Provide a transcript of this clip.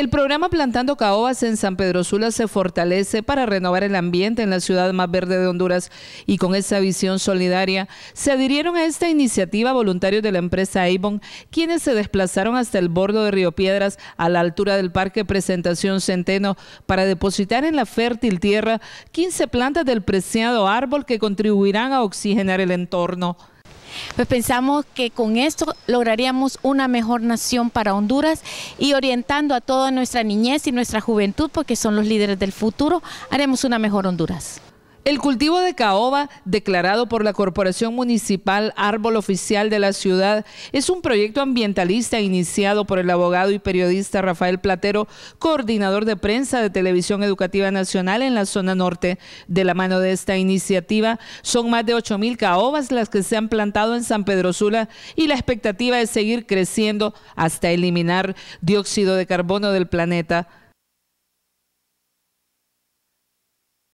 El programa Plantando Caobas en San Pedro Sula se fortalece para renovar el ambiente en la ciudad más verde de Honduras y con esa visión solidaria se adhirieron a esta iniciativa voluntarios de la empresa Avon, quienes se desplazaron hasta el bordo de Río Piedras a la altura del Parque Presentación Centeno para depositar en la fértil tierra 15 plantas del preciado árbol que contribuirán a oxigenar el entorno pues pensamos que con esto lograríamos una mejor nación para Honduras y orientando a toda nuestra niñez y nuestra juventud, porque son los líderes del futuro, haremos una mejor Honduras. El cultivo de caoba, declarado por la Corporación Municipal Árbol Oficial de la Ciudad, es un proyecto ambientalista iniciado por el abogado y periodista Rafael Platero, coordinador de prensa de Televisión Educativa Nacional en la zona norte. De la mano de esta iniciativa, son más de 8.000 caobas las que se han plantado en San Pedro Sula y la expectativa es seguir creciendo hasta eliminar dióxido de carbono del planeta.